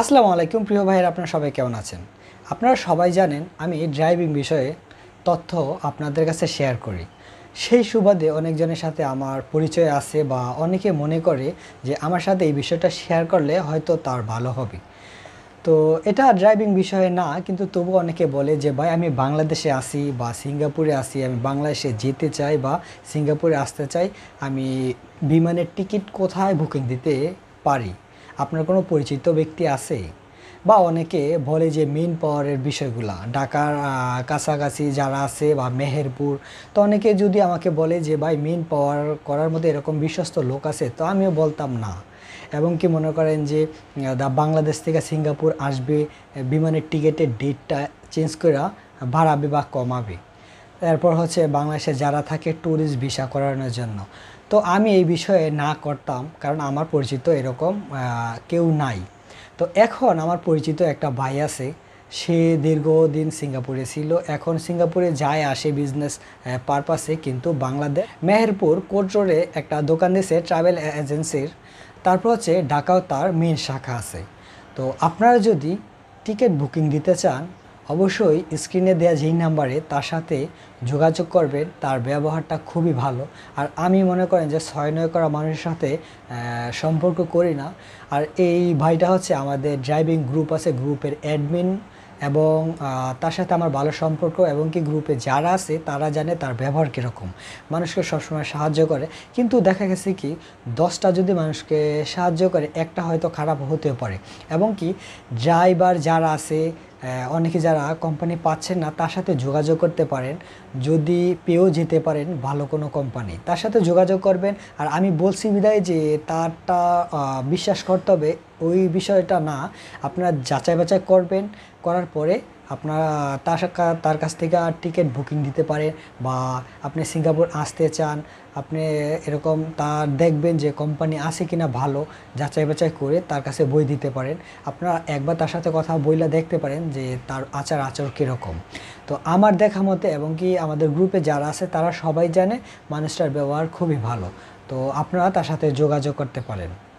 আসসালামু আলাইকুম প্রিয় ভাইয়ের আপনারা সবাই কেমন আছেন আপনারা সবাই জানেন আমি ড্রাইভিং বিষয়ে তথ্য আপনাদের কাছে শেয়ার করি সেই সুবাদে অনেকজনের সাথে আমার পরিচয় আছে বা অনেকে মনে করে যে আমার সাথে এই বিষয়টা শেয়ার করলে হয়তো তার ভালো হবে তো এটা ড্রাইভিং বিষয়ে না কিন্তু তবু অনেকে বলে যে ভাই আমি বাংলাদেশে আসি বা সিঙ্গাপুরে আসি আমি বাংলাদেশে যেতে চাই বা সিঙ্গাপুরে আসতে চাই আমি বিমানের টিকিট কোথায় বুকিং দিতে পারি আপনার কোনো পরিচিত ব্যক্তি আছে বা অনেকে বলে যে মেন পাওয়ারের বিষয়গুলা ঢাকার কাছাকাছি যারা আছে বা মেহেরপুর তো অনেকে যদি আমাকে বলে যে ভাই মেন পাওয়ার করার মধ্যে এরকম বিশ্বস্ত লোক আছে তো আমিও বলতাম না এবং কি মনে করেন যে বাংলাদেশ থেকে সিঙ্গাপুর আসবে বিমানের টিকিটের ডেটটা চেঞ্জ করে ভাড়া বা কমাবে তারপর হচ্ছে বাংলাদেশে যারা থাকে ট্যুরিস্ট ভিসা করানোর জন্য তো আমি এই বিষয়ে না করতাম কারণ আমার পরিচিত এরকম কেউ নাই তো এখন আমার পরিচিত একটা ভাই আছে সে দীর্ঘদিন সিঙ্গাপুরে ছিল এখন সিঙ্গাপুরে যায় আসে বিজনেস পারপাসে কিন্তু বাংলাদেশ মেহেরপুর কোর্ট রোডে একটা দোকান দিয়েছে ট্রাভেল এজেন্সির তারপর হচ্ছে ঢাকাও তার মেন শাখা আছে তো আপনারা যদি টিকিট বুকিং দিতে চান অবশ্যই স্ক্রিনে দেওয়া যেই নাম্বারে তার সাথে যোগাযোগ করবেন তার ব্যবহারটা খুবই ভালো আর আমি মনে করেন যে ছয় নয় করা মানুষের সাথে সম্পর্ক করি না আর এই ভাইটা হচ্ছে আমাদের ড্রাইভিং গ্রুপ আছে গ্রুপের অ্যাডমিন এবং তার সাথে আমার ভালো সম্পর্ক এবং কি গ্রুপে যারা আছে তারা জানে তার ব্যবহার কীরকম মানুষকে সবসময় সাহায্য করে কিন্তু দেখা গেছে কি দশটা যদি মানুষকে সাহায্য করে একটা হয়তো খারাপ হতে পারে এবং কি ড্রাইভার যারা আছে অনেকে যারা কোম্পানি পাচ্ছেন না তার সাথে যোগাযোগ করতে পারেন যদি পেয়েও যেতে পারেন ভালো কোনো কোম্পানি তার সাথে যোগাযোগ করবেন আর আমি বলছি বিদায় যে তারটা বিশ্বাস করতে হবে ওই বিষয়টা না আপনারা যাচাই বাছাই করবেন করার পরে আপনারা তার তার কাছ থেকে টিকিট বুকিং দিতে পারেন বা আপনি সিঙ্গাপুর আসতে চান আপনি এরকম তার দেখবেন যে কোম্পানি আছে কিনা ভালো যাচাই বাছাই করে তার কাছে বই দিতে পারেন আপনারা একবার তার সাথে কথা বইলা দেখতে পারেন যে তার আচার আচর কীরকম তো আমার দেখা মতে এবং কি আমাদের গ্রুপে যারা আছে তারা সবাই জানে মানুষটার ব্যবহার খুবই ভালো তো আপনারা তার সাথে যোগাযোগ করতে পারেন